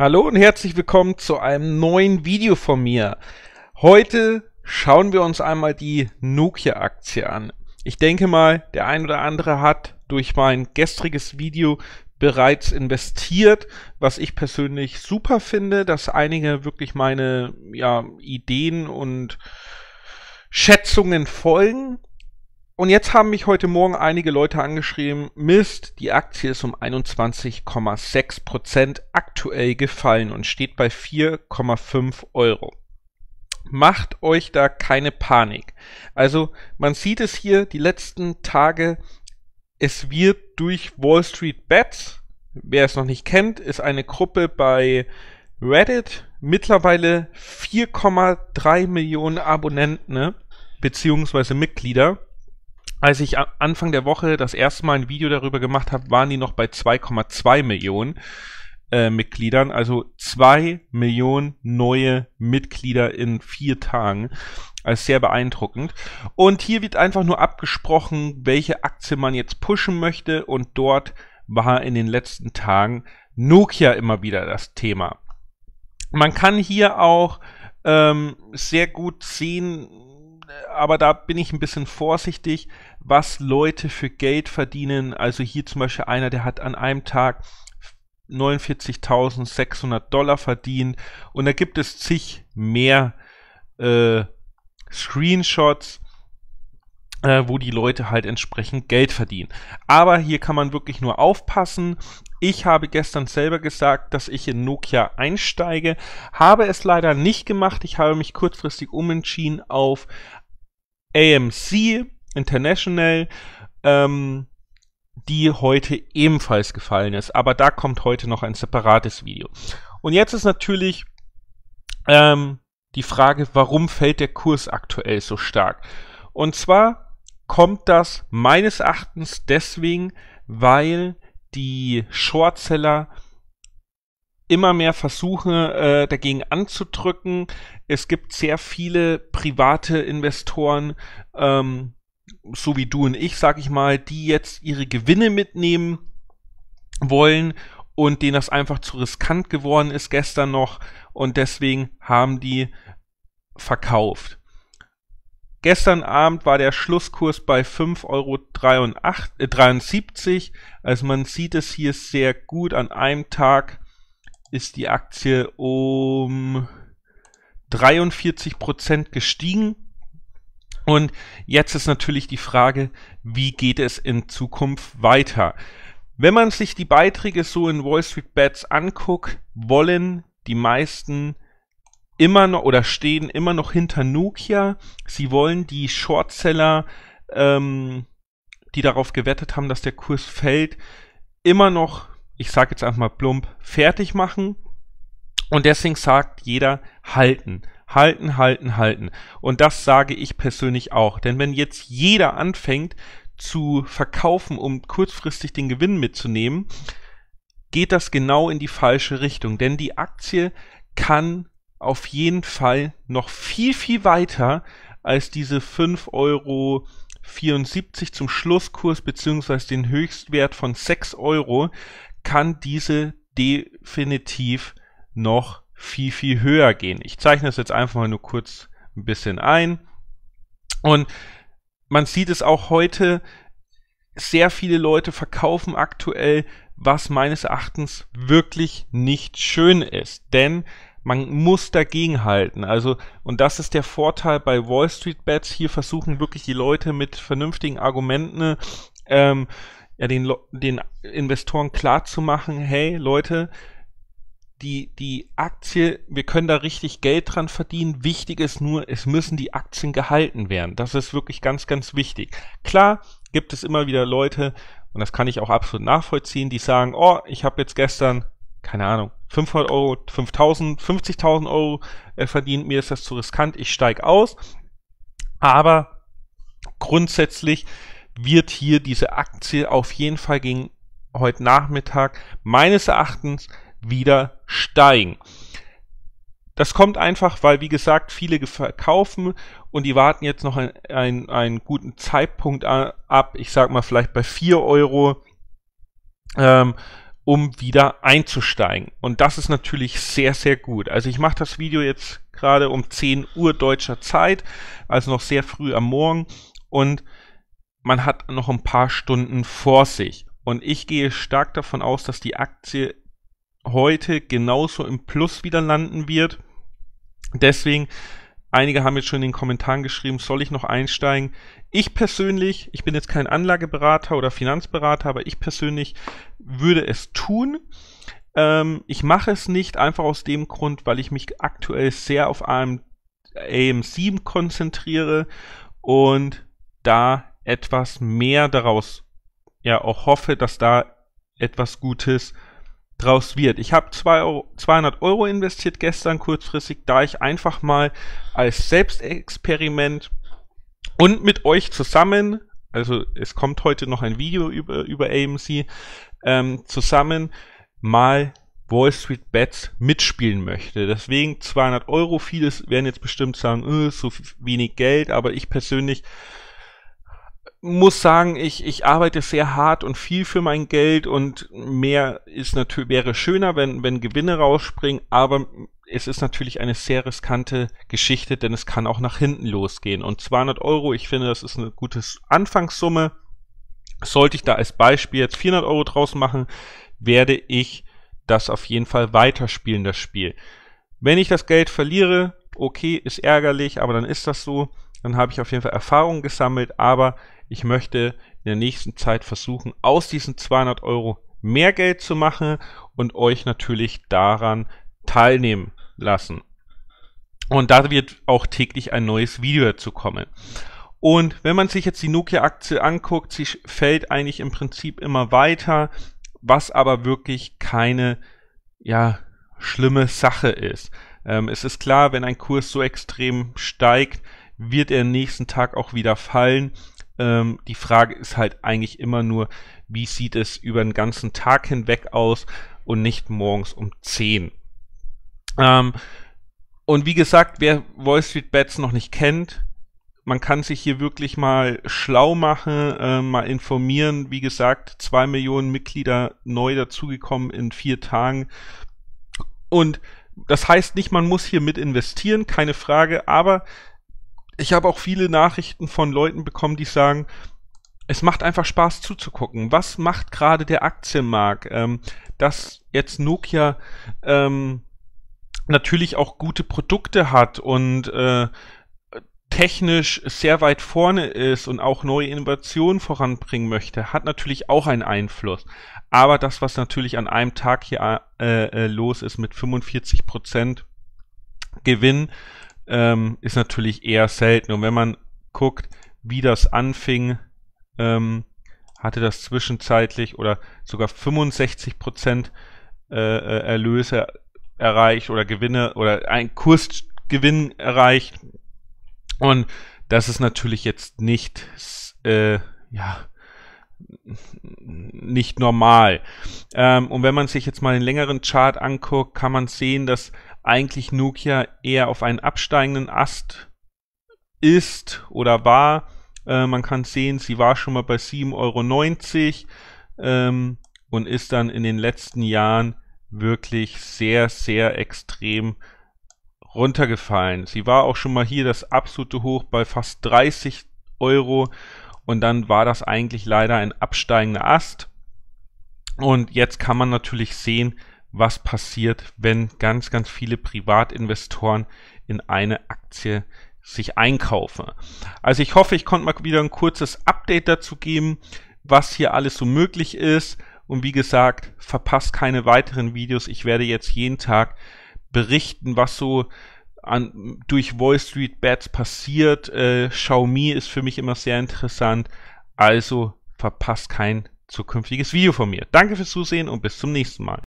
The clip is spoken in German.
Hallo und herzlich willkommen zu einem neuen Video von mir. Heute schauen wir uns einmal die Nokia-Aktie an. Ich denke mal, der ein oder andere hat durch mein gestriges Video bereits investiert, was ich persönlich super finde, dass einige wirklich meine ja, Ideen und Schätzungen folgen. Und jetzt haben mich heute Morgen einige Leute angeschrieben, Mist, die Aktie ist um 21,6% aktuell gefallen und steht bei 4,5 Euro. Macht euch da keine Panik. Also man sieht es hier die letzten Tage, es wird durch Wall Street Bets, wer es noch nicht kennt, ist eine Gruppe bei Reddit, mittlerweile 4,3 Millionen Abonnenten, ne? beziehungsweise Mitglieder als ich Anfang der Woche das erste Mal ein Video darüber gemacht habe, waren die noch bei 2,2 Millionen äh, Mitgliedern. Also 2 Millionen neue Mitglieder in vier Tagen. Also sehr beeindruckend. Und hier wird einfach nur abgesprochen, welche Aktie man jetzt pushen möchte. Und dort war in den letzten Tagen Nokia immer wieder das Thema. Man kann hier auch ähm, sehr gut sehen, aber da bin ich ein bisschen vorsichtig, was Leute für Geld verdienen. Also hier zum Beispiel einer, der hat an einem Tag 49.600 Dollar verdient und da gibt es zig mehr äh, Screenshots, äh, wo die Leute halt entsprechend Geld verdienen. Aber hier kann man wirklich nur aufpassen. Ich habe gestern selber gesagt, dass ich in Nokia einsteige, habe es leider nicht gemacht. Ich habe mich kurzfristig umentschieden auf AMC International, ähm, die heute ebenfalls gefallen ist. Aber da kommt heute noch ein separates Video. Und jetzt ist natürlich ähm, die Frage, warum fällt der Kurs aktuell so stark? Und zwar kommt das meines Erachtens deswegen, weil die Shortseller immer mehr Versuche äh, dagegen anzudrücken. Es gibt sehr viele private Investoren, ähm, so wie du und ich, sag ich mal, die jetzt ihre Gewinne mitnehmen wollen und denen das einfach zu riskant geworden ist gestern noch und deswegen haben die verkauft. Gestern Abend war der Schlusskurs bei 5,73 Euro. Äh, also man sieht es hier sehr gut an einem Tag ist die Aktie um 43 Prozent gestiegen. Und jetzt ist natürlich die Frage, wie geht es in Zukunft weiter? Wenn man sich die Beiträge so in Wall Street Bets anguckt, wollen die meisten immer noch oder stehen immer noch hinter Nokia. Sie wollen die Shortseller, ähm, die darauf gewettet haben, dass der Kurs fällt, immer noch ich sage jetzt einfach mal plump, fertig machen. Und deswegen sagt jeder, halten, halten, halten, halten. Und das sage ich persönlich auch. Denn wenn jetzt jeder anfängt zu verkaufen, um kurzfristig den Gewinn mitzunehmen, geht das genau in die falsche Richtung. Denn die Aktie kann auf jeden Fall noch viel, viel weiter als diese 5,74 Euro zum Schlusskurs beziehungsweise den Höchstwert von 6 Euro kann diese definitiv noch viel, viel höher gehen. Ich zeichne es jetzt einfach mal nur kurz ein bisschen ein. Und man sieht es auch heute, sehr viele Leute verkaufen aktuell, was meines Erachtens wirklich nicht schön ist. Denn man muss dagegen halten. Also, und das ist der Vorteil bei Wall Street Bets. Hier versuchen wirklich die Leute mit vernünftigen Argumenten ähm, ja, den, den Investoren klar zu machen, hey Leute, die, die Aktie, wir können da richtig Geld dran verdienen. Wichtig ist nur, es müssen die Aktien gehalten werden. Das ist wirklich ganz, ganz wichtig. Klar gibt es immer wieder Leute, und das kann ich auch absolut nachvollziehen, die sagen, oh, ich habe jetzt gestern, keine Ahnung, 500 Euro, 5000, 50.000 Euro äh, verdient, mir ist das zu riskant, ich steige aus. Aber grundsätzlich wird hier diese Aktie auf jeden Fall gegen heute Nachmittag meines Erachtens wieder steigen. Das kommt einfach, weil, wie gesagt, viele verkaufen und die warten jetzt noch einen, einen, guten Zeitpunkt ab, ich sag mal vielleicht bei 4 Euro, ähm, um wieder einzusteigen. Und das ist natürlich sehr, sehr gut. Also ich mache das Video jetzt gerade um 10 Uhr deutscher Zeit, also noch sehr früh am Morgen und man hat noch ein paar Stunden vor sich. Und ich gehe stark davon aus, dass die Aktie heute genauso im Plus wieder landen wird. Deswegen, einige haben jetzt schon in den Kommentaren geschrieben, soll ich noch einsteigen? Ich persönlich, ich bin jetzt kein Anlageberater oder Finanzberater, aber ich persönlich würde es tun. Ähm, ich mache es nicht einfach aus dem Grund, weil ich mich aktuell sehr auf AM, AM7 konzentriere und da etwas mehr daraus ja auch hoffe, dass da etwas Gutes draus wird. Ich habe 200 Euro investiert gestern kurzfristig, da ich einfach mal als Selbstexperiment und mit euch zusammen, also es kommt heute noch ein Video über, über AMC, ähm, zusammen mal Wall Street Bets mitspielen möchte. Deswegen 200 Euro, viele werden jetzt bestimmt sagen, öh, so wenig Geld, aber ich persönlich muss sagen, ich, ich arbeite sehr hart und viel für mein Geld und mehr ist natürlich, wäre schöner, wenn, wenn Gewinne rausspringen, aber es ist natürlich eine sehr riskante Geschichte, denn es kann auch nach hinten losgehen. Und 200 Euro, ich finde, das ist eine gute Anfangssumme. Sollte ich da als Beispiel jetzt 400 Euro draus machen, werde ich das auf jeden Fall weiterspielen, das Spiel. Wenn ich das Geld verliere, okay, ist ärgerlich, aber dann ist das so. Dann habe ich auf jeden Fall Erfahrungen gesammelt, aber ich möchte in der nächsten Zeit versuchen, aus diesen 200 Euro mehr Geld zu machen und euch natürlich daran teilnehmen lassen. Und da wird auch täglich ein neues Video dazu kommen. Und wenn man sich jetzt die Nokia-Aktie anguckt, sie fällt eigentlich im Prinzip immer weiter, was aber wirklich keine ja, schlimme Sache ist. Ähm, es ist klar, wenn ein Kurs so extrem steigt, wird er nächsten Tag auch wieder fallen. Ähm, die Frage ist halt eigentlich immer nur, wie sieht es über den ganzen Tag hinweg aus und nicht morgens um 10. Ähm, und wie gesagt, wer Wall Street Bets noch nicht kennt, man kann sich hier wirklich mal schlau machen, äh, mal informieren. Wie gesagt, zwei Millionen Mitglieder neu dazugekommen in vier Tagen. Und das heißt nicht, man muss hier mit investieren, keine Frage, aber ich habe auch viele Nachrichten von Leuten bekommen, die sagen, es macht einfach Spaß zuzugucken. Was macht gerade der Aktienmarkt? Ähm, dass jetzt Nokia ähm, natürlich auch gute Produkte hat und äh, technisch sehr weit vorne ist und auch neue Innovationen voranbringen möchte, hat natürlich auch einen Einfluss. Aber das, was natürlich an einem Tag hier äh, äh los ist mit 45 Prozent Gewinn, ähm, ist natürlich eher selten. Und wenn man guckt, wie das anfing, ähm, hatte das zwischenzeitlich oder sogar 65 Prozent äh, äh, Erlöse erreicht oder Gewinne oder ein Kursgewinn erreicht. Und das ist natürlich jetzt nicht, äh, ja, nicht normal. Ähm, und wenn man sich jetzt mal den längeren Chart anguckt, kann man sehen, dass eigentlich Nokia eher auf einen absteigenden Ast ist oder war. Äh, man kann sehen, sie war schon mal bei 7,90 Euro ähm, und ist dann in den letzten Jahren wirklich sehr, sehr extrem runtergefallen. Sie war auch schon mal hier das absolute Hoch bei fast 30 Euro und dann war das eigentlich leider ein absteigender Ast. Und jetzt kann man natürlich sehen, was passiert, wenn ganz, ganz viele Privatinvestoren in eine Aktie sich einkaufen. Also ich hoffe, ich konnte mal wieder ein kurzes Update dazu geben, was hier alles so möglich ist. Und wie gesagt, verpasst keine weiteren Videos. Ich werde jetzt jeden Tag berichten, was so an, durch Wall Street Bets passiert. Äh, Xiaomi ist für mich immer sehr interessant. Also verpasst kein zukünftiges Video von mir. Danke fürs Zusehen und bis zum nächsten Mal.